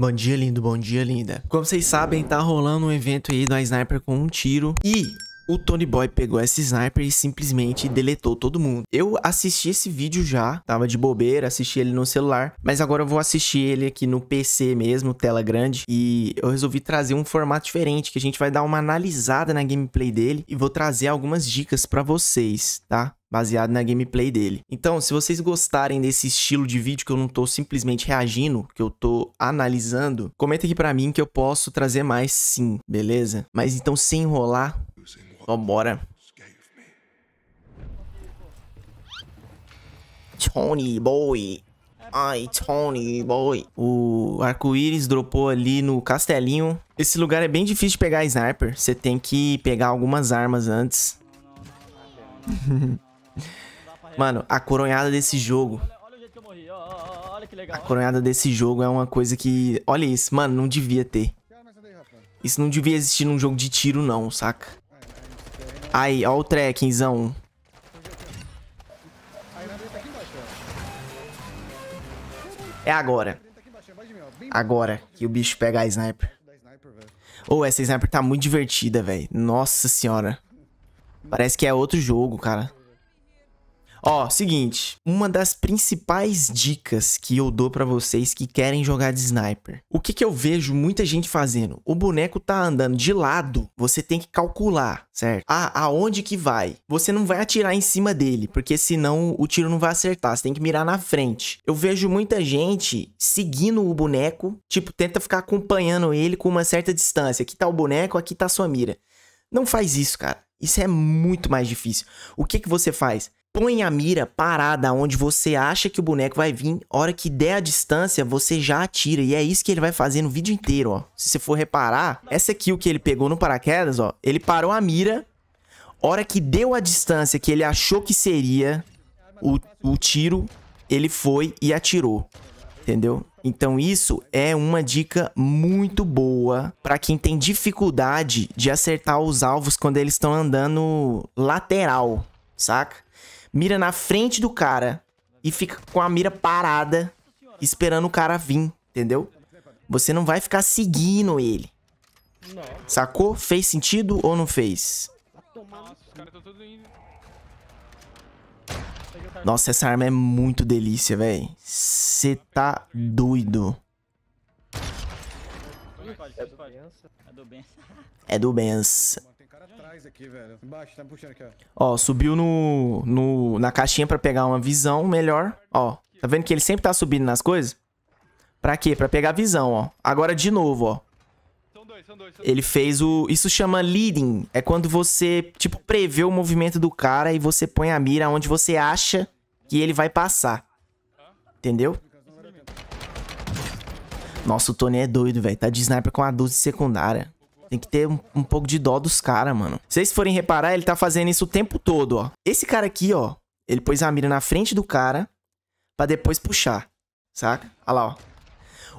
Bom dia, lindo, bom dia, linda. Como vocês sabem, tá rolando um evento aí do Sniper com um tiro e o Tony Boy pegou esse sniper e simplesmente deletou todo mundo. Eu assisti esse vídeo já, tava de bobeira, assisti ele no celular, mas agora eu vou assistir ele aqui no PC mesmo, tela grande, e eu resolvi trazer um formato diferente, que a gente vai dar uma analisada na gameplay dele e vou trazer algumas dicas para vocês, tá? baseado na gameplay dele. Então, se vocês gostarem desse estilo de vídeo que eu não tô simplesmente reagindo, que eu tô analisando, comenta aqui para mim que eu posso trazer mais sim, beleza? Mas então, sem enrolar, Vambora. Tony Boy. Ai, Tony Boy. O arco-íris dropou ali no castelinho. Esse lugar é bem difícil de pegar sniper. Você tem que pegar algumas armas antes. Mano, a coronhada desse jogo. A coronhada desse jogo é uma coisa que... Olha isso, mano, não devia ter. Isso não devia existir num jogo de tiro não, saca? Aí, ó o trekkingzão. É agora. Agora que o bicho pega a sniper. Ou oh, essa sniper tá muito divertida, velho. Nossa senhora. Parece que é outro jogo, cara. Ó, seguinte, uma das principais dicas que eu dou para vocês que querem jogar de sniper. O que que eu vejo muita gente fazendo? O boneco tá andando de lado, você tem que calcular, certo? Ah, aonde que vai? Você não vai atirar em cima dele, porque senão o tiro não vai acertar, você tem que mirar na frente. Eu vejo muita gente seguindo o boneco, tipo, tenta ficar acompanhando ele com uma certa distância. Aqui tá o boneco, aqui tá a sua mira. Não faz isso, cara. Isso é muito mais difícil. O que que você faz? Põe a mira parada onde você acha que o boneco vai vir. A hora que der a distância, você já atira. E é isso que ele vai fazer no vídeo inteiro, ó. Se você for reparar, essa aqui o que ele pegou no paraquedas, ó. Ele parou a mira. A hora que deu a distância que ele achou que seria o, o tiro, ele foi e atirou. Entendeu? Então isso é uma dica muito boa para quem tem dificuldade de acertar os alvos quando eles estão andando lateral, saca? mira na frente do cara e fica com a mira parada, esperando o cara vir, entendeu? Você não vai ficar seguindo ele. Sacou? Fez sentido ou não fez? Nossa, essa arma é muito delícia, velho. Você tá doido pode, é pode. É do Benção. É do Benção. Aqui, Embaixo, tá aqui, ó. subiu no, no, na caixinha pra pegar uma visão melhor. Ó, tá vendo que ele sempre tá subindo nas coisas? Pra quê? Pra pegar visão, ó. Agora de novo, ó. São dois, são dois, ele fez o... Isso chama leading. É quando você, tipo, prevê o movimento do cara e você põe a mira onde você acha que ele vai passar. Entendeu? Nossa, o Tony é doido, velho. Tá de sniper com a 12 secundária. Tem que ter um, um pouco de dó dos caras, mano. Se vocês forem reparar, ele tá fazendo isso o tempo todo, ó. Esse cara aqui, ó. Ele pôs a mira na frente do cara pra depois puxar, saca? Olha lá, ó.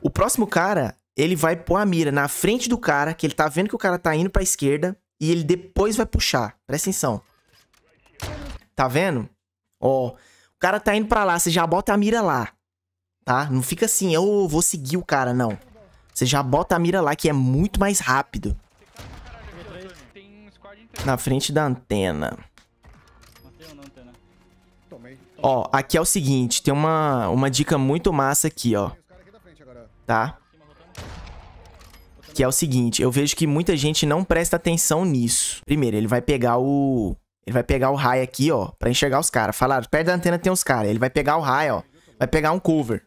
O próximo cara, ele vai pôr a mira na frente do cara, que ele tá vendo que o cara tá indo pra esquerda, e ele depois vai puxar. Presta atenção. Tá vendo? Ó, o cara tá indo pra lá, você já bota a mira lá tá? Não fica assim, eu vou seguir o cara, não. Você já bota a mira lá, que é muito mais rápido. Na frente da antena. Ó, aqui é o seguinte, tem uma, uma dica muito massa aqui, ó. Tá? Que é o seguinte, eu vejo que muita gente não presta atenção nisso. Primeiro, ele vai pegar o... Ele vai pegar o raio aqui, ó, pra enxergar os caras. Falaram, perto da antena tem os caras. Ele vai pegar o raio, ó. Vai pegar um cover.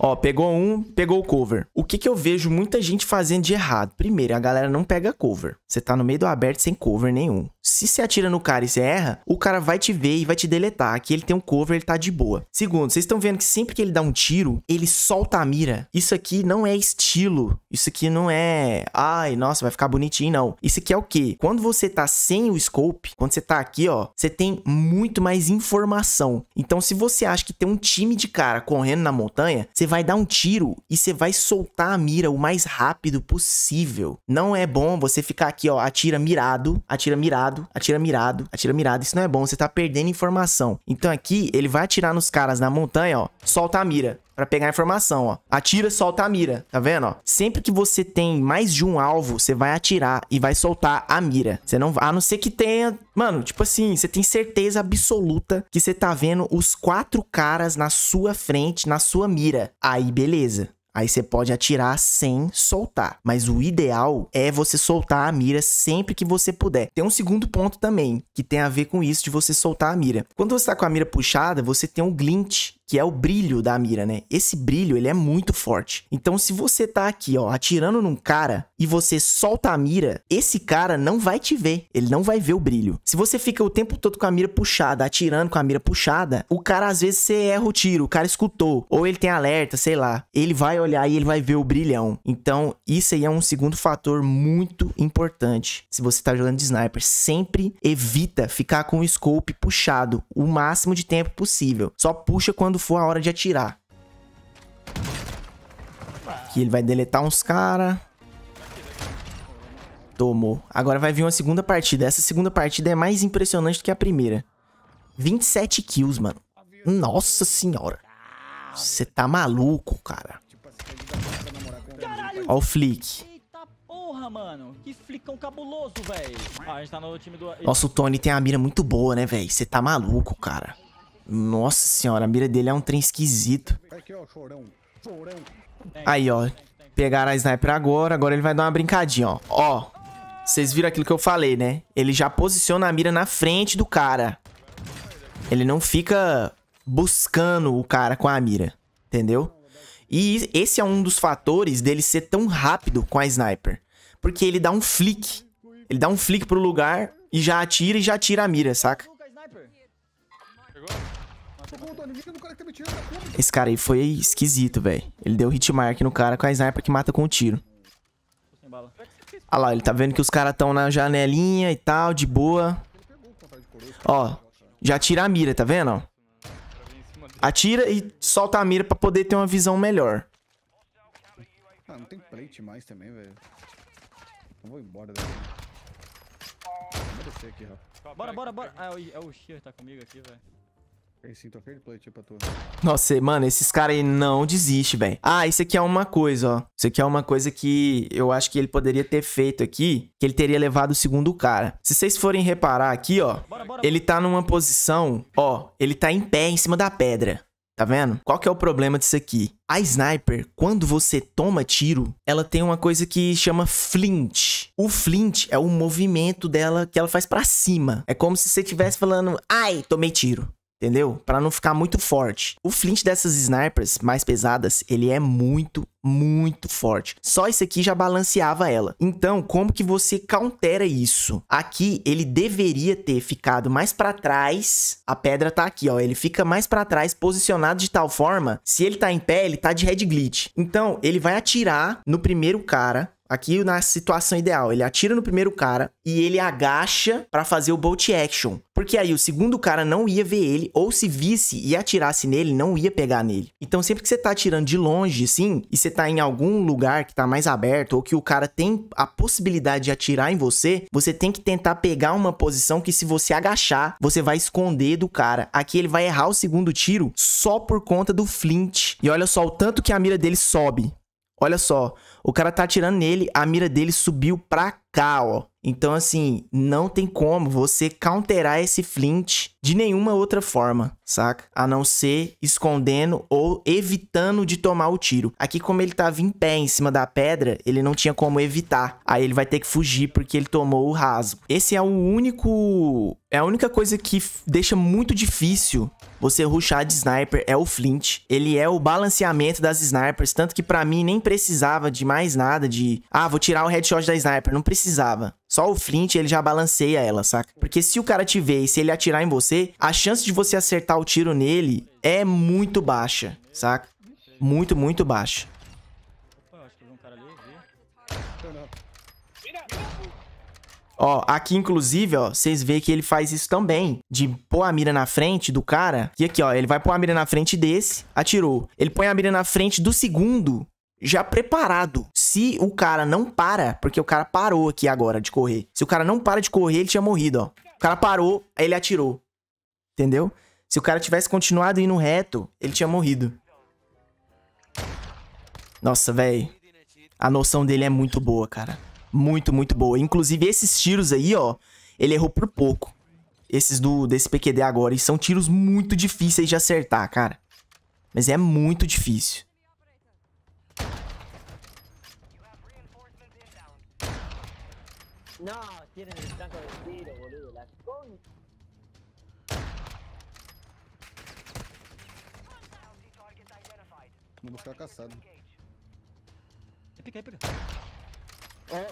Ó, pegou um, pegou o cover. O que que eu vejo muita gente fazendo de errado? Primeiro, a galera não pega cover. Você tá no meio do aberto sem cover nenhum. Se você atira no cara e você erra, o cara vai te ver e vai te deletar. Aqui ele tem um cover, ele tá de boa. Segundo, vocês estão vendo que sempre que ele dá um tiro, ele solta a mira. Isso aqui não é estilo. Isso aqui não é... Ai, nossa, vai ficar bonitinho, não. Isso aqui é o quê? Quando você tá sem o scope, quando você tá aqui, ó, você tem muito mais informação. Então, se você acha que tem um time de cara cara correndo na montanha, você vai dar um tiro e você vai soltar a mira o mais rápido possível. Não é bom você ficar aqui, ó, atira mirado, atira mirado, atira mirado, atira mirado. Isso não é bom, você tá perdendo informação. Então aqui, ele vai atirar nos caras na montanha, ó, solta a mira para pegar informação, ó. Atira, solta a mira, tá vendo, ó? Sempre que você tem mais de um alvo, você vai atirar e vai soltar a mira. Você não, a não ser que tenha, mano, tipo assim, você tem certeza absoluta que você tá vendo os quatro caras na sua frente, na sua mira. Aí, beleza. Aí você pode atirar sem soltar. Mas o ideal é você soltar a mira sempre que você puder. Tem um segundo ponto também, que tem a ver com isso de você soltar a mira. Quando você está com a mira puxada, você tem um glint que é o brilho da mira, né? Esse brilho, ele é muito forte. Então, se você tá aqui, ó, atirando num cara e você solta a mira, esse cara não vai te ver. Ele não vai ver o brilho. Se você fica o tempo todo com a mira puxada, atirando com a mira puxada, o cara às vezes você erra o tiro, o cara escutou, ou ele tem alerta, sei lá. Ele vai olhar e ele vai ver o brilhão. Então, isso aí é um segundo fator muito importante. Se você tá jogando de sniper, sempre evita ficar com o scope puxado o máximo de tempo possível. Só puxa quando quando for a hora de atirar. Aqui ele vai deletar uns cara. Tomou. Agora vai vir uma segunda partida. Essa segunda partida é mais impressionante do que a primeira. 27 kills, mano. Nossa senhora. Você tá maluco, cara. Ó o flick. Ah, tá Nossa, o Tony tem a mira muito boa, né, velho? Você tá maluco, cara. Nossa senhora, a mira dele é um trem esquisito. Aí, ó. Pegaram a sniper agora. Agora ele vai dar uma brincadinha, ó. Ó. Vocês viram aquilo que eu falei, né? Ele já posiciona a mira na frente do cara. Ele não fica buscando o cara com a mira. Entendeu? E esse é um dos fatores dele ser tão rápido com a sniper. Porque ele dá um flick. Ele dá um flick pro lugar e já atira e já tira a mira, saca? Tá tá Esse cara aí foi esquisito, velho. Ele deu hitmark no cara com a sniper que mata com o tiro. Olha lá, ele tá vendo que os caras tão na janelinha e tal, de boa. Ó, já tira a mira, tá vendo? Atira e solta a mira pra poder ter uma visão melhor. Ah, não tem plate mais também, velho. vou embora daqui. Vou descer aqui, Bora, bora, bora. Ah, é o é Sheer tá comigo aqui, velho. Nossa, mano, esses caras aí não desistem, velho. Ah, isso aqui é uma coisa, ó. Isso aqui é uma coisa que eu acho que ele poderia ter feito aqui, que ele teria levado o segundo cara. Se vocês forem reparar aqui, ó, bora, bora, ele tá numa posição, ó, ele tá em pé em cima da pedra. Tá vendo? Qual que é o problema disso aqui? A sniper, quando você toma tiro, ela tem uma coisa que chama flint. O flint é o movimento dela que ela faz para cima. É como se você estivesse falando, ai, tomei tiro entendeu? Para não ficar muito forte. O flint dessas snipers mais pesadas, ele é muito, muito forte. Só isso aqui já balanceava ela. Então, como que você countera isso? Aqui ele deveria ter ficado mais para trás. A pedra tá aqui, ó, ele fica mais para trás, posicionado de tal forma, se ele tá em pé, ele tá de head glitch. Então, ele vai atirar no primeiro cara Aqui na situação ideal, ele atira no primeiro cara e ele agacha para fazer o bolt action. Porque aí o segundo cara não ia ver ele, ou se visse e atirasse nele, não ia pegar nele. Então sempre que você tá atirando de longe, sim, e você tá em algum lugar que tá mais aberto, ou que o cara tem a possibilidade de atirar em você, você tem que tentar pegar uma posição que se você agachar, você vai esconder do cara. Aqui ele vai errar o segundo tiro só por conta do flint. E olha só o tanto que a mira dele sobe. Olha só, o cara tá atirando nele, a mira dele subiu pra cá, ó. Então, assim, não tem como você counterar esse flint de nenhuma outra forma, saca? A não ser escondendo ou evitando de tomar o tiro. Aqui, como ele tava em pé em cima da pedra, ele não tinha como evitar. Aí ele vai ter que fugir porque ele tomou o rasgo. Esse é o único... É a única coisa que deixa muito difícil você rushar de sniper é o Flint. Ele é o balanceamento das snipers, tanto que para mim nem precisava de mais nada de, ah, vou tirar o headshot da sniper, não precisava. Só o Flint, ele já balanceia ela, saca? Porque se o cara te vê e se ele atirar em você, a chance de você acertar o tiro nele é muito baixa, saca? Muito, muito baixa. Ó, aqui inclusive, ó, vocês veem que ele faz isso também, de pôr a mira na frente do cara. E aqui, ó, ele vai pôr a mira na frente desse, atirou. Ele põe a mira na frente do segundo, já preparado. Se o cara não para, porque o cara parou aqui agora de correr. Se o cara não para de correr, ele tinha morrido, ó. O cara parou, aí ele atirou. Entendeu? Se o cara tivesse continuado indo reto, ele tinha morrido. Nossa, velho. A noção dele é muito boa, cara muito, muito boa. Inclusive, esses tiros aí, ó, ele errou por pouco. Esses do desse PQD agora. E são tiros muito difíceis de acertar, cara. Mas é muito difícil. Vou buscar caçado. Tem que é,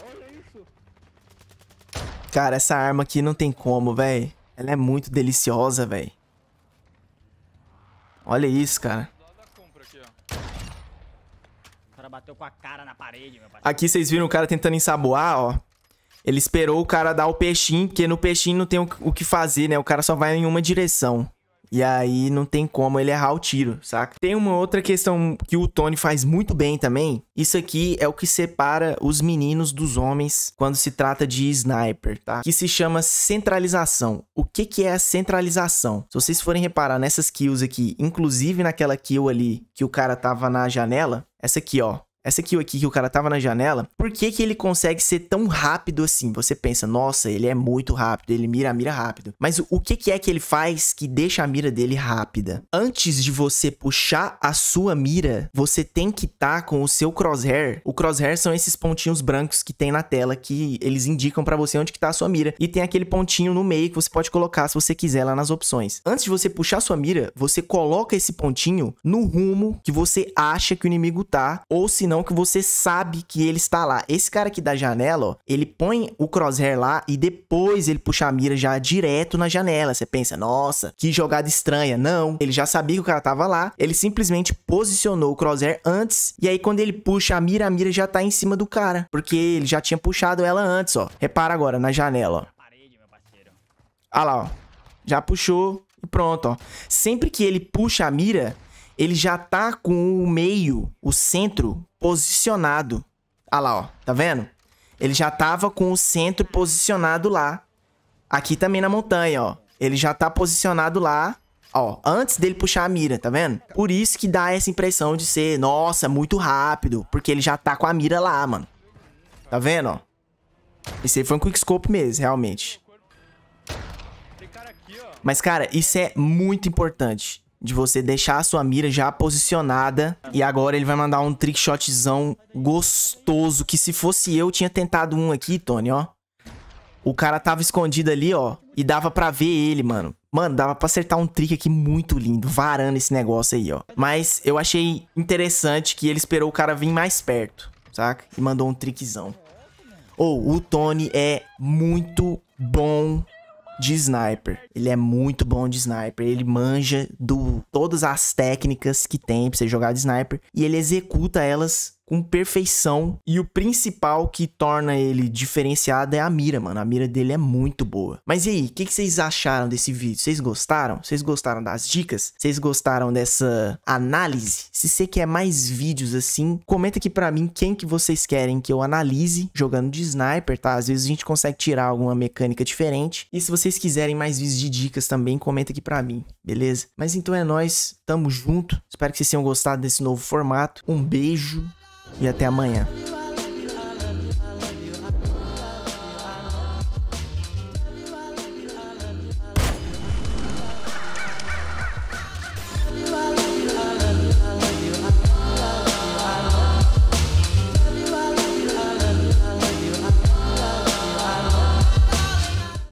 cara, essa arma aqui não tem como, velho. Ela é muito deliciosa, velho. Olha isso, cara. Aqui vocês viram o cara tentando ensaboar, ó. Ele esperou o cara dar o peixinho, porque no peixinho não tem o que fazer, né? O cara só vai em uma direção. E aí não tem como ele errar o tiro, saca? Tem uma outra questão que o Tony faz muito bem também. Isso aqui é o que separa os meninos dos homens quando se trata de sniper, tá? Que se chama centralização. O que que é a centralização? Se vocês forem reparar nessas kills aqui, inclusive naquela kill ali que o cara tava na janela, essa aqui, ó. Essa kill aqui que o cara tava na janela, por que que ele consegue ser tão rápido assim? Você pensa, nossa, ele é muito rápido, ele mira a mira rápido. Mas o que que é que ele faz que deixa a mira dele rápida? Antes de você puxar a sua mira, você tem que estar tá com o seu crosshair. O crosshair são esses pontinhos brancos que tem na tela que eles indicam para você onde que tá a sua mira. E tem aquele pontinho no meio que você pode colocar se você quiser lá nas opções. Antes de você puxar sua mira, você coloca esse pontinho no rumo que você acha que o inimigo tá, ou se não não que você sabe que ele está lá. Esse cara aqui da janela, ó, ele põe o crosshair lá e depois ele puxa a mira já direto na janela. Você pensa, nossa, que jogada estranha. Não, ele já sabia que o cara tava lá, ele simplesmente posicionou o crosshair antes e aí quando ele puxa a mira, a mira já tá em cima do cara, porque ele já tinha puxado ela antes, ó. Repara agora na janela, ó. Ah lá, ó. Já puxou e pronto, ó. Sempre que ele puxa a mira, ele já tá com o meio, o centro, posicionado. Ah lá, ó. Tá vendo? Ele já tava com o centro posicionado lá. Aqui também na montanha, ó. Ele já tá posicionado lá, ó. Antes dele puxar a mira, tá vendo? Por isso que dá essa impressão de ser, nossa, muito rápido. Porque ele já tá com a mira lá, mano. Tá vendo, ó? Esse aí foi um quickscope mesmo, realmente. Mas, cara, isso é muito importante de você deixar a sua mira já posicionada. E agora ele vai mandar um trickshotzão gostoso, que se fosse eu, tinha tentado um aqui, Tony, ó. O cara tava escondido ali, ó, e dava pra ver ele, mano. Mano, dava pra acertar um trick aqui muito lindo, varando esse negócio aí, ó. Mas eu achei interessante que ele esperou o cara vir mais perto, saca? E mandou um trickzão. Ou, oh, o Tony é muito bom de sniper. Ele é muito bom de sniper. Ele manja do todas as técnicas que tem pra você jogar de sniper. E ele executa elas com perfeição. E o principal que torna ele diferenciado é a mira, mano. A mira dele é muito boa. Mas e aí, o que, que, vocês acharam desse vídeo? Vocês gostaram? Vocês gostaram das dicas? Vocês gostaram dessa análise? Se você quer mais vídeos assim, comenta aqui pra mim quem que vocês querem que eu analise jogando de sniper, tá? Às vezes a gente consegue tirar alguma mecânica diferente. E se vocês quiserem mais vídeos de dicas também, comenta aqui pra mim, beleza? Mas então é nóis, tamo junto. Espero que vocês tenham gostado desse novo formato. Um beijo e até amanhã.